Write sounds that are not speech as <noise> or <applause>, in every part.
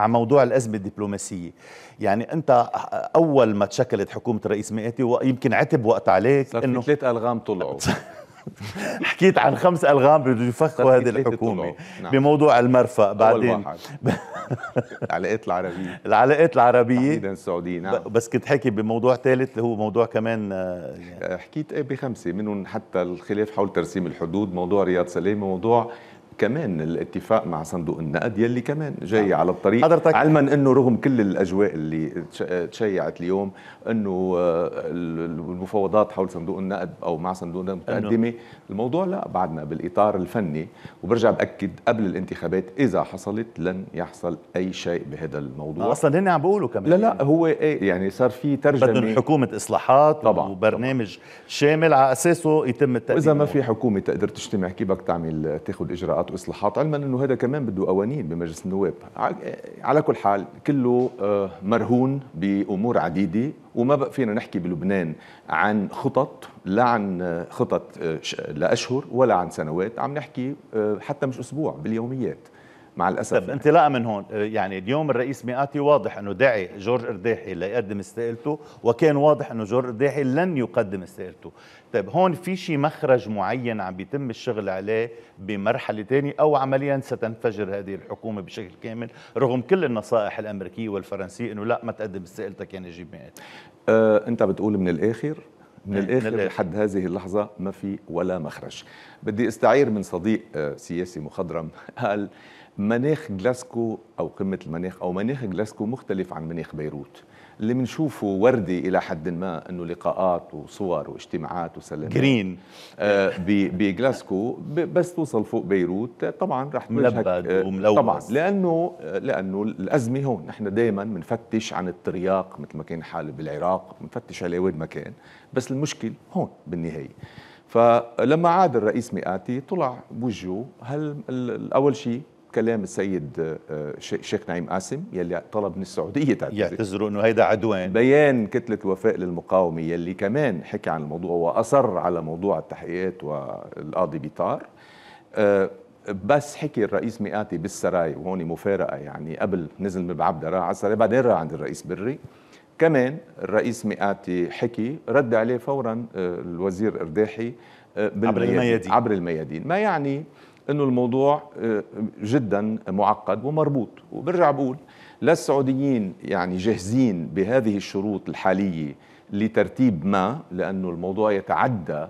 عن موضوع الأزمة الدبلوماسية يعني أنت أول ما تشكلت حكومة الرئيس مئاتي ويمكن عتب وقت عليك أنه ثلاث ألغام طلعوا <laughs> حكيت عن خمس ألغام بده يفخوا هذه الحكومة نعم. بموضوع المرفأ بعدين <laughs> العلاقات العربية العلاقات العربية تحديدا السعودية نعم بس كنت حكي بموضوع ثالث اللي هو موضوع كمان آه، يعني. حكيت بخمسة منهم حتى الخلاف حول ترسيم الحدود موضوع رياض سلامة موضوع كمان الاتفاق مع صندوق النقد يلي كمان جاي نعم. على الطريق حضرتك علما انه رغم كل الاجواء اللي تشيعت اليوم انه آه، المفاوضات حول صندوق النقد او مع صندوق النقد متقدمه الموضوع لا بعدنا بالاطار الفني وبرجع باكد قبل الانتخابات اذا حصلت لن يحصل اي شيء بهذا الموضوع آه، اصلا هن عم بيقولوا كمان لا لا هو ايه يعني صار في ترجمه بدهم حكومه اصلاحات طبعا وبرنامج طبعا. شامل على اساسه يتم التقديم واذا ما في حكومه تقدر تجتمع كيف بدك تعمل تاخذ اجراءات اجراءات واصلاحات علما انه هذا كمان بده قوانين بمجلس النواب على كل حال كله آه، مرهون بامور عديده وما بقى فينا نحكي بلبنان عن خطط لا عن آه، خطط آه، لاشهر ولا عن سنوات عم نحكي حتى مش اسبوع باليوميات مع الاسف طب انطلاقا من هون يعني اليوم الرئيس مئاتي واضح انه دعي جورج ارداحي ليقدم استقالته وكان واضح انه جورج ارداحي لن يقدم استقالته طيب هون في شيء مخرج معين عم بيتم الشغل عليه بمرحله ثانيه او عمليا ستنفجر هذه الحكومه بشكل كامل رغم كل النصائح الامريكيه والفرنسيه انه لا ما تقدم استقالتك يا يعني جيب مئات أه انت بتقول من الاخر من إيه، الاخر لحد هذه اللحظه ما في ولا مخرج بدي استعير من صديق آه، سياسي مخضرم <laughs> قال مناخ جلاسكو أو قمة المناخ أو مناخ جلاسكو مختلف عن مناخ بيروت اللي بنشوفه وردي إلى حد ما أنه لقاءات وصور واجتماعات وسلامات جرين آه بجلاسكو بس توصل فوق بيروت طبعا رح ملبد آه وملوث طبعا لأنه لأنه الأزمة هون نحن دائما بنفتش عن الترياق مثل ما كان حال بالعراق بنفتش عليه وين ما كان بس المشكل هون بالنهاية فلما عاد الرئيس مئاتي طلع بوجهه هل أول شيء كلام السيد الشيخ آه، نعيم قاسم يلي طلب من السعوديه تعتذر يعتذروا انه هيدا عدوان بيان كتله وفاء للمقاومه يلي كمان حكي عن الموضوع واصر على موضوع التحقيقات والقاضي بيطار آه، بس حكي الرئيس مئاتي بالسراي وهون مفارقه يعني قبل نزل من بعبده راح على السراي بعدين راح عند الرئيس بري كمان الرئيس مئاتي حكي رد عليه فورا آه، الوزير ارداحي عبر الميادين عبر الميادين ما يعني انه الموضوع آه، جدا معقد ومربوط وبرجع بقول لا السعوديين يعني جاهزين بهذه الشروط الحاليه لترتيب ما لانه الموضوع يتعدى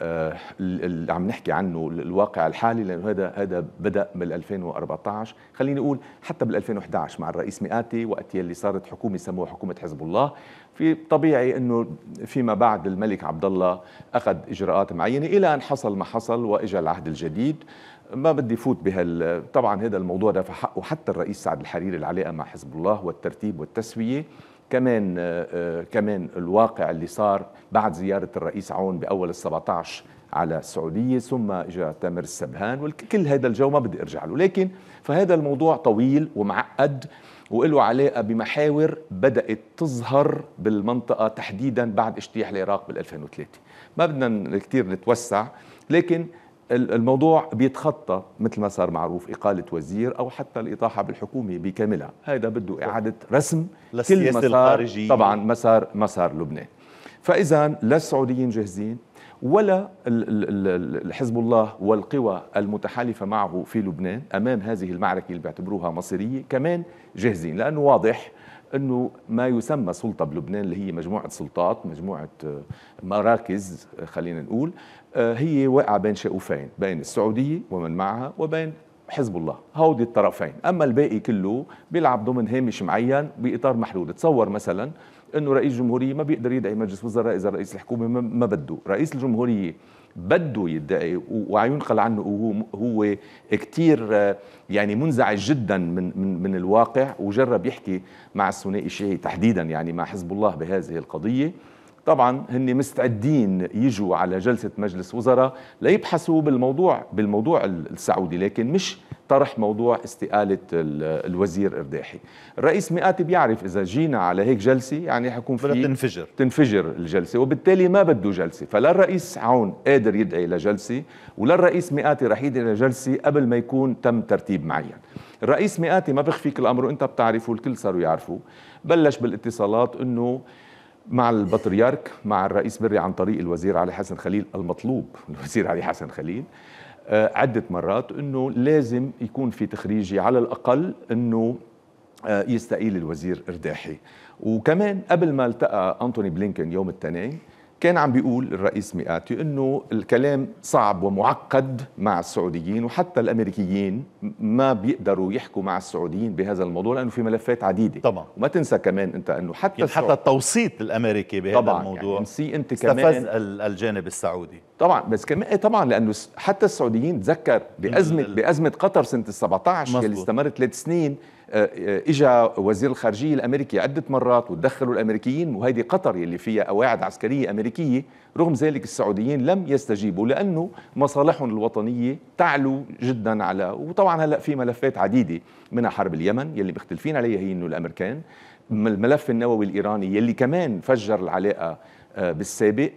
آه، اللي عم نحكي عنه الواقع الحالي لانه هذا هذا بدا بال 2014 خليني اقول حتى بال 2011 مع الرئيس مئاتي وقت يلي صارت حكومه سموها حكومه حزب الله في طبيعي انه فيما بعد الملك عبد الله اخذ اجراءات معينه الى ان حصل ما حصل واجى العهد الجديد ما بدي فوت بهال طبعا هذا الموضوع دفع حقه حتى الرئيس سعد الحريري العلاقه مع حزب الله والترتيب والتسويه كمان آه، آه، كمان الواقع اللي صار بعد زياره الرئيس عون باول ال17 على السعوديه ثم اجى تامر السبهان وكل هذا الجو ما بدي ارجع له لكن فهذا الموضوع طويل ومعقد وله علاقه بمحاور بدات تظهر بالمنطقه تحديدا بعد اجتياح العراق بال2003 ما بدنا كثير نتوسع لكن الموضوع بيتخطى مثل ما صار معروف إقالة وزير أو حتى الإطاحة بالحكومة بكاملها هذا بده إعادة رسم كل مسار الخارجي. طبعا مسار مسار لبنان فإذا لا السعوديين جاهزين ولا حزب الله والقوى المتحالفة معه في لبنان أمام هذه المعركة اللي بيعتبروها مصيرية كمان جاهزين لأنه واضح انه ما يسمى سلطه بلبنان اللي هي مجموعه سلطات مجموعه آه، مراكز آه، خلينا نقول آه، هي واقعه بين شقوفين بين السعوديه ومن معها وبين حزب الله هودي الطرفين أما الباقي كله بيلعب ضمن هامش معين بإطار محدود تصور مثلا أنه رئيس الجمهورية ما بيقدر يدعي مجلس وزراء إذا رئيس الحكومة ما بده رئيس الجمهورية بده يدعي وينقل عنه هو هو كثير آه، يعني منزعج جدا من من من الواقع وجرب يحكي مع الثنائي الشيعي تحديدا يعني مع حزب الله بهذه القضيه طبعا هن مستعدين يجوا على جلسة مجلس وزراء ليبحثوا بالموضوع بالموضوع السعودي لكن مش طرح موضوع استقالة الوزير إرداحي الرئيس مئاتي بيعرف إذا جينا على هيك جلسة يعني حيكون في تنفجر تنفجر الجلسة وبالتالي ما بده جلسة فلا الرئيس عون قادر يدعي لجلسة ولا الرئيس مئاتي رح يدعي لجلسة قبل ما يكون تم ترتيب معين الرئيس مئاتي ما بخفيك الأمر وأنت بتعرفه الكل صاروا يعرفوا بلش بالاتصالات أنه مع البطريرك مع الرئيس بري عن طريق الوزير علي حسن خليل المطلوب <laughs> الوزير علي حسن خليل آه، عدة مرات أنه لازم يكون في تخريجي على الأقل أنه آه، يستقيل الوزير إرداحي وكمان قبل ما التقى أنتوني بلينكن يوم الاثنين كان عم بيقول الرئيس مئاتي انه الكلام صعب ومعقد مع السعوديين وحتى الامريكيين ما بيقدروا يحكوا مع السعوديين بهذا الموضوع لانه في ملفات عديده طبعا وما تنسى كمان انت انه حتى يعني حتى التوسيط الامريكي بهذا طبعاً يعني الموضوع يعني انت كمان استفز الجانب السعودي طبعا بس كمان إيه، طبعا لانه حتى السعوديين تذكر بازمه بازمه قطر سنه ال 17 اللي استمرت ثلاث سنين آه، آه، اجى وزير الخارجيه الامريكي عده مرات ودخلوا الامريكيين وهيدي قطر يلي فيها قواعد عسكريه امريكيه رغم ذلك السعوديين لم يستجيبوا لانه مصالحهم الوطنيه تعلو جدا على وطبعا هلا في ملفات عديده منها حرب اليمن يلي مختلفين عليها هي انه الامريكان الملف النووي الايراني يلي كمان فجر العلاقه آه، بالسابق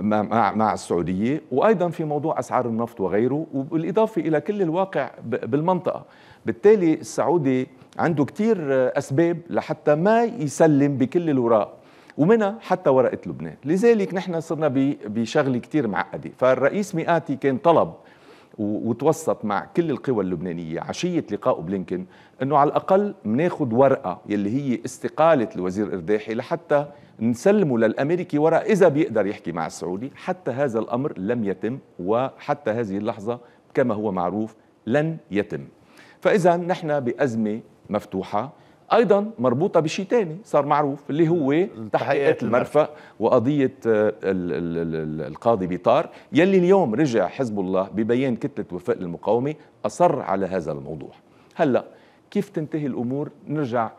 مع مع السعوديه وايضا في موضوع اسعار النفط وغيره بالاضافه الى كل الواقع بالمنطقه بالتالي السعودي عنده كتير أسباب لحتى ما يسلم بكل الوراق ومنها حتى ورقة لبنان لذلك نحن صرنا بشغلة كتير معقدة فالرئيس مئاتي كان طلب وتوسط مع كل القوى اللبنانية عشية لقائه بلينكن أنه على الأقل مناخد ورقة يلي هي استقالة الوزير إرداحي لحتى نسلمه للأمريكي ورقة إذا بيقدر يحكي مع السعودي حتى هذا الأمر لم يتم وحتى هذه اللحظة كما هو معروف لن يتم فإذا نحن بأزمة مفتوحة ايضا مربوطه بشيء ثاني صار معروف اللي هو تحقيقات المرفأ وقضيه آه، القاضي بيطار يلي اليوم رجع حزب الله ببيان كتله وفاء للمقاومه اصر على هذا الموضوع هلا كيف تنتهي الامور نرجع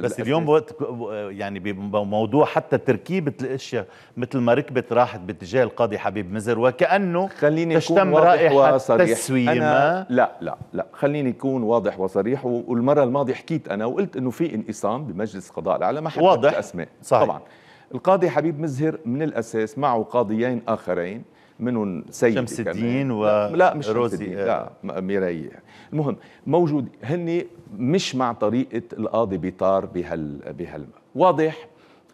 بس اليوم بوقت يعني بموضوع حتى تركيبه الاشياء مثل ما ركبت راحت باتجاه القاضي حبيب مزر وكانه خليني تشتم رائحه وصريح. تسويمه أنا لا لا لا خليني اكون واضح وصريح والمره الماضيه حكيت انا وقلت انه في انقسام بمجلس قضاء الاعلى ما واضح اسماء صحيح. طبعا القاضي حبيب مزهر من الاساس معه قاضيين اخرين منهم سيد شمس الدين و لا, مش روزي الدين لا ميراي المهم موجود هن مش مع طريقه القاضي بيطار بهال بهال واضح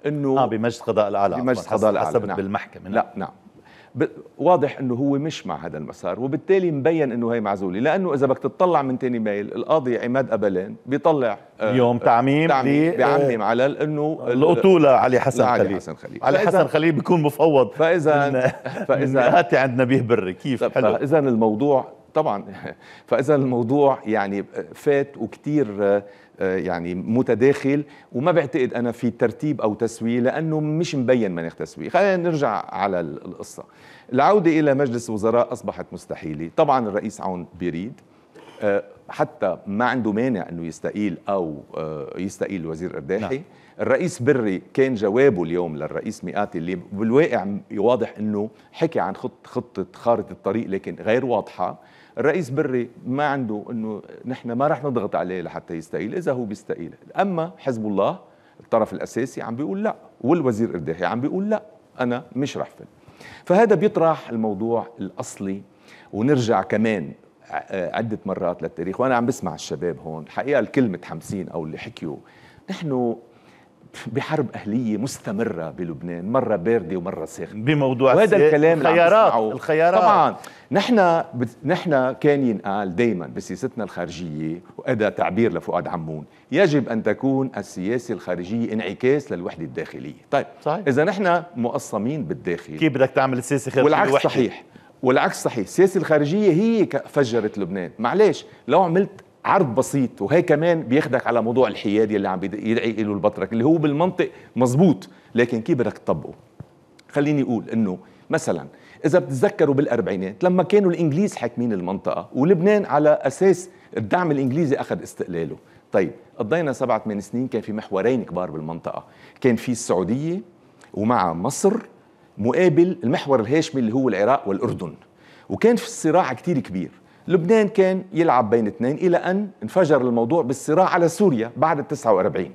انه اه بمجلس قضاء الاعلى بمجلس قضاء الاعلى نعم. بالمحكمه نعم. لا نعم, نعم. واضح انه هو مش مع هذا المسار وبالتالي مبين انه هي معزوله لانه اذا بدك تطلع من تاني ميل القاضي عماد ابلين بيطلع آه، يوم تعميم تعميم بيعمم على انه القطوله علي حسن خليل علي حسن خليل علي حسن خليل بيكون مفوض فاذا فاذا هاتي <laughs> عند نبيه بري كيف حلو اذا الموضوع طبعا <laughs> فاذا الموضوع يعني فات وكتير آه، يعني متداخل وما بعتقد انا في ترتيب او تسويه لانه مش مبين مناخ تسويه خلينا نرجع على القصه العوده الى مجلس وزراء اصبحت مستحيله طبعا الرئيس عون بيريد آه، حتى ما عنده مانع انه يستقيل او آه، يستقيل الوزير ارداحي نعم. الرئيس بري كان جوابه اليوم للرئيس مئاتي اللي بالواقع واضح انه حكي عن خط خطه خارطه الطريق لكن غير واضحه الرئيس بري ما عنده انه نحن ما رح نضغط عليه لحتى يستقيل اذا هو بيستقيل اما حزب الله الطرف الاساسي عم بيقول لا والوزير ارداحي عم بيقول لا انا مش رح فل فهذا بيطرح الموضوع الاصلي ونرجع كمان عدة مرات للتاريخ وأنا عم بسمع الشباب هون حقيقة الكلمة حمسين أو اللي حكيوا نحن بحرب أهلية مستمرة بلبنان مرة باردة ومرة ساخنة بموضوع وهذا الكلام الخيارات الخيارات طبعا نحن ب... نحن كان ينقال آه، دائما بسياستنا الخارجية وهذا تعبير لفؤاد عمون يجب أن تكون السياسة الخارجية انعكاس للوحدة الداخلية طيب صحيح. إذا نحن مقصمين بالداخل كيف بدك تعمل سياسة خارجية والعكس الوحدة. صحيح والعكس صحيح السياسة الخارجية هي فجرت لبنان معلش لو عملت عرض بسيط وهي كمان بياخدك على موضوع الحيادي اللي عم يدعي له البطرك اللي هو بالمنطق مزبوط لكن كيف بدك تطبقه خليني اقول انه مثلا اذا بتتذكروا بالاربعينات لما كانوا الانجليز حاكمين المنطقه ولبنان على اساس الدعم الانجليزي اخذ استقلاله طيب قضينا سبعة ثمان سنين كان في محورين كبار بالمنطقه كان في السعوديه ومع مصر مقابل المحور الهاشمي اللي هو العراق والاردن وكان في الصراع كتير كبير لبنان كان يلعب بين اثنين إلى أن انفجر الموضوع بالصراع على سوريا بعد ال 49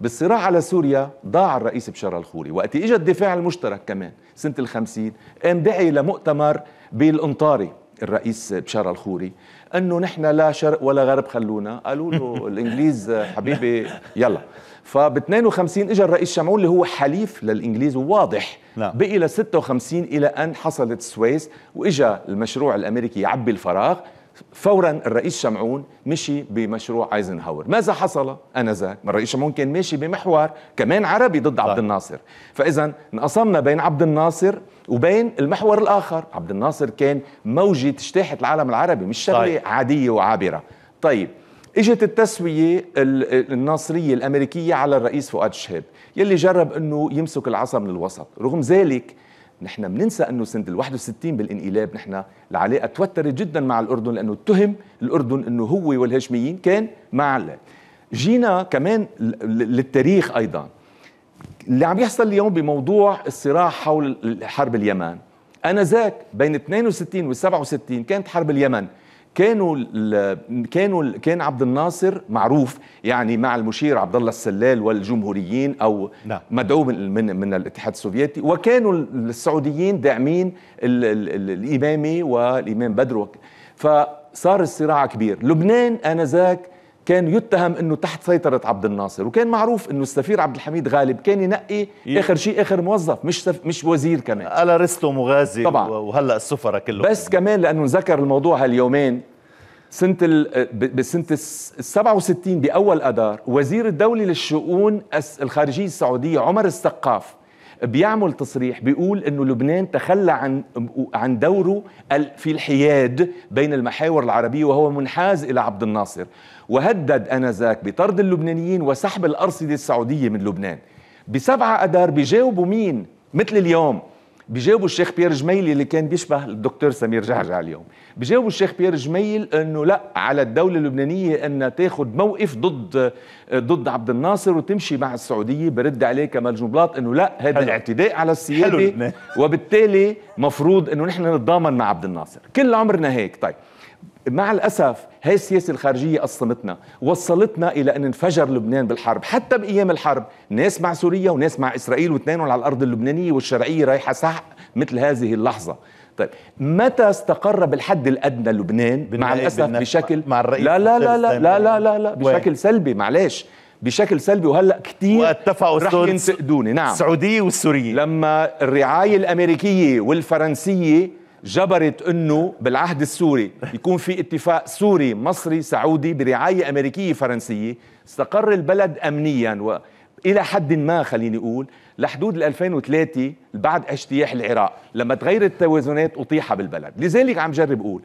بالصراع على سوريا ضاع الرئيس بشار الخوري وقت اجى الدفاع المشترك كمان سنة ال 50 قام دعي لمؤتمر بالانطاري الرئيس بشار الخوري انه نحن لا شرق ولا غرب خلونا قالوا له <laughs> الانجليز حبيبي يلا فب 52 اجى الرئيس شمعون اللي هو حليف للانجليز وواضح نعم. بقي ل 56 الى ان حصلت السويس واجى المشروع الامريكي يعبي الفراغ فورا الرئيس شمعون مشي بمشروع ايزنهاور ماذا حصل انذاك الرئيس شمعون كان ماشي بمحور كمان عربي ضد عبد الناصر فاذا انقسمنا بين عبد الناصر وبين المحور الاخر عبد الناصر كان موجه اجتاحت العالم العربي مش شغله طيب. عاديه وعابره طيب اجت التسويه الناصريه الامريكيه على الرئيس فؤاد شهاب يلي جرب انه يمسك العصا من الوسط رغم ذلك نحن بننسى انه سنه ال 61 بالانقلاب نحن العلاقه توترت جدا مع الاردن لانه اتهم الاردن انه هو والهاشميين كان مع جينا كمان للتاريخ ايضا اللي عم يحصل اليوم بموضوع الصراع حول حرب اليمن انا ذاك بين 62 و 67 كانت حرب اليمن كانوا كانوا كان عبد الناصر معروف يعني مع المشير عبد الله السلال والجمهوريين او نعم. مدعو من, من من الاتحاد السوفيتي وكانوا السعوديين داعمين الامامي والامام بدر فصار الصراع كبير لبنان انذاك كان يتهم انه تحت سيطره عبد الناصر وكان معروف انه السفير عبد الحميد غالب كان ينقي إيه؟ اخر شيء اخر موظف مش سف... مش وزير كمان الارستو مغازي طبعا وهلا السفراء كلهم بس كمان لانه ذكر الموضوع هاليومين سنة بسنة ال 67 بأول اذار وزير الدولة للشؤون الخارجية السعودية عمر السقاف بيعمل تصريح بيقول انه لبنان تخلى عن عن دوره في الحياد بين المحاور العربيه وهو منحاز الى عبد الناصر وهدد انذاك بطرد اللبنانيين وسحب الارصده السعوديه من لبنان بسبعه اذار بيجاوبوا مين مثل اليوم بجاوبوا الشيخ بيير جميل اللي كان بيشبه الدكتور سمير جعجع اليوم بجاوبوا الشيخ بيير جميل انه لا على الدوله اللبنانيه انها تاخذ موقف ضد ضد عبد الناصر وتمشي مع السعوديه برد عليه كمال جنبلاط انه لا هذا اعتداء على السياده وبالتالي مفروض انه نحن نتضامن مع عبد الناصر كل عمرنا هيك طيب مع الأسف هاي السياسة الخارجية قسمتنا وصلتنا إلى أن انفجر لبنان بالحرب حتى بأيام الحرب ناس مع سوريا وناس مع إسرائيل واثنينهم على الأرض اللبنانية والشرعية رايحة سحق مثل هذه اللحظة طيب متى استقر بالحد الادنى لبنان مع الاسف بشكل مع الرئيس لا لا لا لا لا لا, لا, لا بشكل سلبي معلش بشكل سلبي وهلا كثير واتفقوا رح ينتقدوني نعم السعوديه والسوريه لما الرعايه الامريكيه والفرنسيه جبرت انه بالعهد السوري يكون في اتفاق سوري مصري سعودي برعايه امريكيه فرنسيه استقر البلد امنيا والى حد ما خليني اقول لحدود 2003 بعد اجتياح العراق لما تغيرت التوازنات اطيحها بالبلد لذلك عم جرب اقول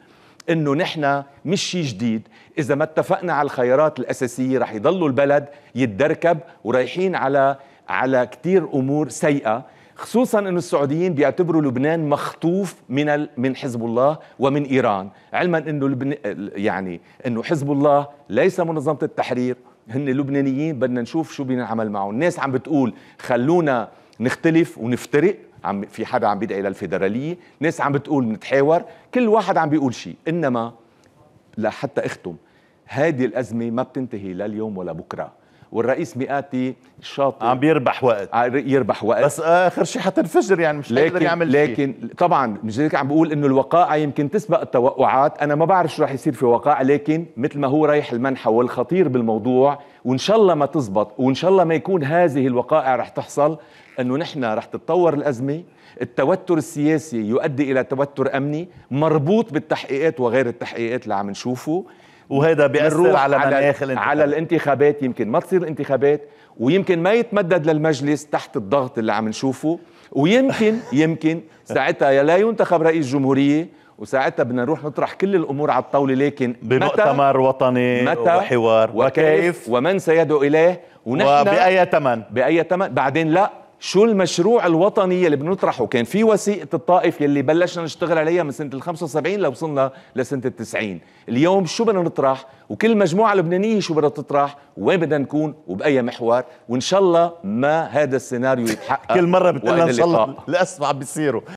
انه نحن مش شيء جديد اذا ما اتفقنا على الخيارات الاساسيه رح يضلوا البلد يتدركب ورايحين على على كثير امور سيئه خصوصا أن السعوديين بيعتبروا لبنان مخطوف من من حزب الله ومن إيران علما أنه لبن يعني أنه حزب الله ليس منظمة التحرير هن لبنانيين بدنا نشوف شو بنعمل معهم الناس عم بتقول خلونا نختلف ونفترق عم في حدا عم بيدعي للفيدرالية ناس عم بتقول نتحاور كل واحد عم بيقول شيء إنما لحتى أختم هذه الأزمة ما بتنتهي لا اليوم ولا بكرة والرئيس مئاتي شاطر عم بيربح وقت يربح وقت بس اخر شيء حتنفجر يعني مش لكن يعمل لكن شيء. طبعا مش هيك عم بقول انه الوقائع يمكن تسبق التوقعات انا ما بعرف شو رح يصير في وقائع لكن مثل ما هو رايح المنحى والخطير بالموضوع وان شاء الله ما تزبط وان شاء الله ما يكون هذه الوقائع رح تحصل انه نحن رح تتطور الازمه التوتر السياسي يؤدي الى توتر امني مربوط بالتحقيقات وغير التحقيقات اللي عم نشوفه وهذا بيأثر على مناخ الانتخابات على الانتخابات يمكن ما تصير الانتخابات ويمكن ما يتمدد للمجلس تحت الضغط اللي عم نشوفه ويمكن <laughs> يمكن ساعتها لا ينتخب رئيس جمهوريه وساعتها بدنا نروح نطرح كل الامور على الطاوله لكن بمؤتمر وطني متى وحوار وكيف ومن سيدعو اليه ونحن وباي ثمن باي ثمن بعدين لا شو المشروع الوطني اللي بنطرحه كان في وثيقة الطائف يلي بلشنا نشتغل عليها من سنة ال 75 لوصلنا لسنة ال 90 اليوم شو بدنا نطرح وكل مجموعة لبنانية شو بدها تطرح وين بدنا نكون وبأي محور وإن شاء الله ما هذا السيناريو يتحقق كل مرة بتقول إن شاء الله للأسف عم بيصيروا